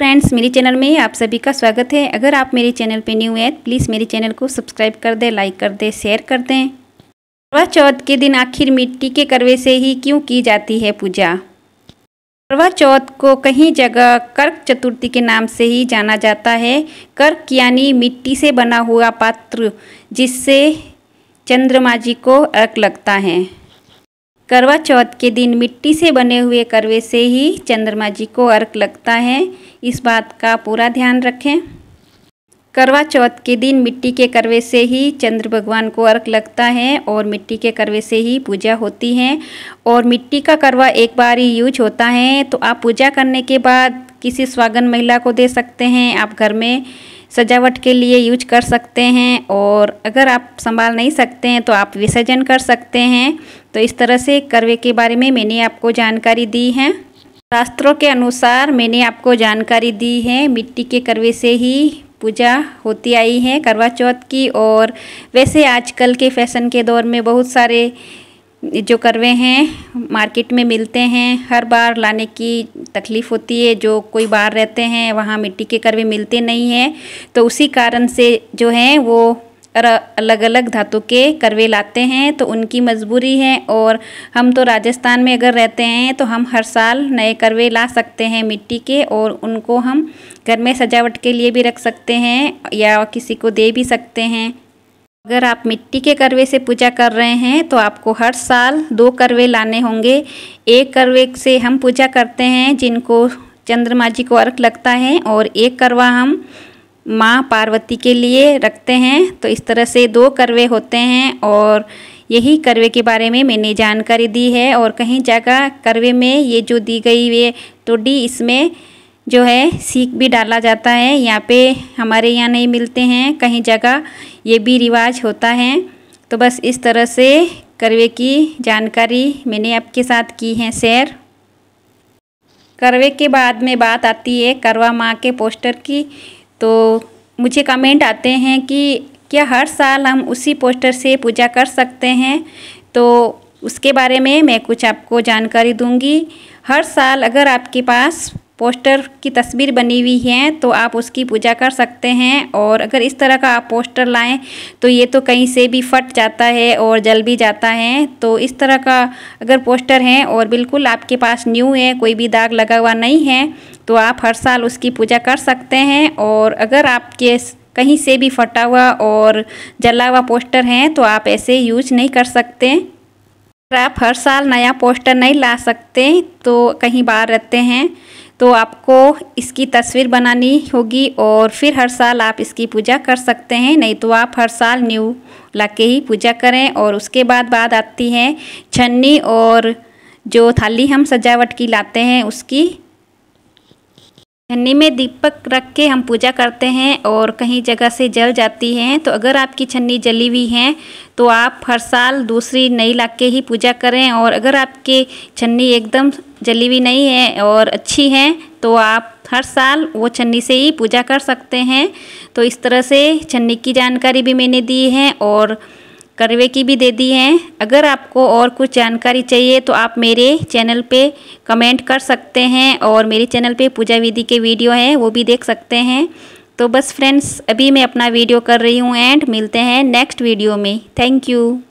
friends मेरे channel में आप सभी का स्वागत है अगर आप मेरे चैनल पर न्यू हैं प्लीज़ मेरे चैनल को सब्सक्राइब कर दें लाइक कर दें शेयर कर दें करवा चौथ के दिन आखिर मिट्टी के करवे से ही क्यों की जाती है पूजा करवा चौथ को कहीं जगह कर्क चतुर्थी के नाम से ही जाना जाता है कर्क यानी मिट्टी से बना हुआ पात्र जिससे चंद्रमा जी को अर्क लगता है करवा चौथ के दिन मिट्टी से बने हुए करवे से ही चंद्रमा जी को अर्क लगता है इस बात का पूरा ध्यान रखें करवा चौथ के दिन मिट्टी के करवे से ही चंद्र भगवान को अर्क लगता है और मिट्टी के करवे से ही पूजा होती है और मिट्टी का करवा एक बार ही यूज होता है तो आप पूजा करने के बाद किसी स्वागन महिला को दे सकते हैं आप घर में सजावट के लिए यूज कर सकते हैं और अगर आप संभाल नहीं सकते हैं तो आप विसर्जन कर सकते हैं तो इस तरह से करवे के बारे में मैंने आपको जानकारी दी है शास्त्रों के अनुसार मैंने आपको जानकारी दी है मिट्टी के करवे से ही पूजा होती आई है करवा चौथ की और वैसे आजकल के फैशन के दौर में बहुत सारे जो करवे हैं मार्केट में मिलते हैं हर बार लाने की तकलीफ़ होती है जो कोई बाहर रहते हैं वहाँ मिट्टी के करवे मिलते नहीं हैं तो उसी कारण से जो हैं वो अलग अलग धातु के करवे लाते हैं तो उनकी मजबूरी है और हम तो राजस्थान में अगर रहते हैं तो हम हर साल नए करवे ला सकते हैं मिट्टी के और उनको हम घर में सजावट के लिए भी रख सकते हैं या किसी को दे भी सकते हैं अगर आप मिट्टी के करवे से पूजा कर रहे हैं तो आपको हर साल दो करवे लाने होंगे एक करवे से हम पूजा करते हैं जिनको चंद्रमा जी को अर्घ लगता है और एक करवा हम माँ पार्वती के लिए रखते हैं तो इस तरह से दो करवे होते हैं और यही करवे के बारे में मैंने जानकारी दी है और कहीं जगह करवे में ये जो दी गई वे टोडी इसमें जो है सीख भी डाला जाता है यहाँ पे हमारे यहाँ नहीं मिलते हैं कहीं जगह ये भी रिवाज होता है तो बस इस तरह से करवे की जानकारी मैंने आपके साथ की है शेयर करवे के बाद में बात आती है करवा माँ के पोस्टर की तो मुझे कमेंट आते हैं कि क्या हर साल हम उसी पोस्टर से पूजा कर सकते हैं तो उसके बारे में मैं कुछ आपको जानकारी दूंगी हर साल अगर आपके पास पोस्टर की तस्वीर बनी हुई है तो आप उसकी पूजा कर सकते हैं और अगर इस तरह का आप पोस्टर लाएं तो ये तो कहीं से भी फट जाता है और जल भी जाता है तो इस तरह का अगर पोस्टर है और बिल्कुल आपके पास न्यू है कोई भी दाग लगा हुआ नहीं है तो आप हर साल उसकी पूजा कर सकते हैं और अगर आपके कहीं से भी फटा हुआ और जला हुआ पोस्टर हैं तो आप ऐसे यूज नहीं कर सकते अगर आप हर साल नया पोस्टर नहीं ला सकते तो कहीं बाहर रहते हैं तो आपको इसकी तस्वीर बनानी होगी और फिर हर साल आप इसकी पूजा कर सकते हैं नहीं तो आप हर साल न्यू ला के ही पूजा करें और उसके बाद बात आती है छन्नी और जो थाली हम सजावट की लाते हैं उसकी छन्नी में दीपक रख के हम पूजा करते हैं और कहीं जगह से जल जाती हैं तो अगर आपकी छन्नी जली हुई हैं तो आप हर साल दूसरी नई ला के ही पूजा करें और अगर आपकी छन्नी एकदम जली हुई नहीं है और अच्छी है तो आप हर साल वो छन्नी से ही पूजा कर सकते हैं तो इस तरह से छन्नी की जानकारी भी मैंने दी है और करवे की भी दे दी हैं अगर आपको और कुछ जानकारी चाहिए तो आप मेरे चैनल पे कमेंट कर सकते हैं और मेरे चैनल पे पूजा विधि के वीडियो हैं वो भी देख सकते हैं तो बस फ्रेंड्स अभी मैं अपना वीडियो कर रही हूँ एंड मिलते हैं नेक्स्ट वीडियो में थैंक यू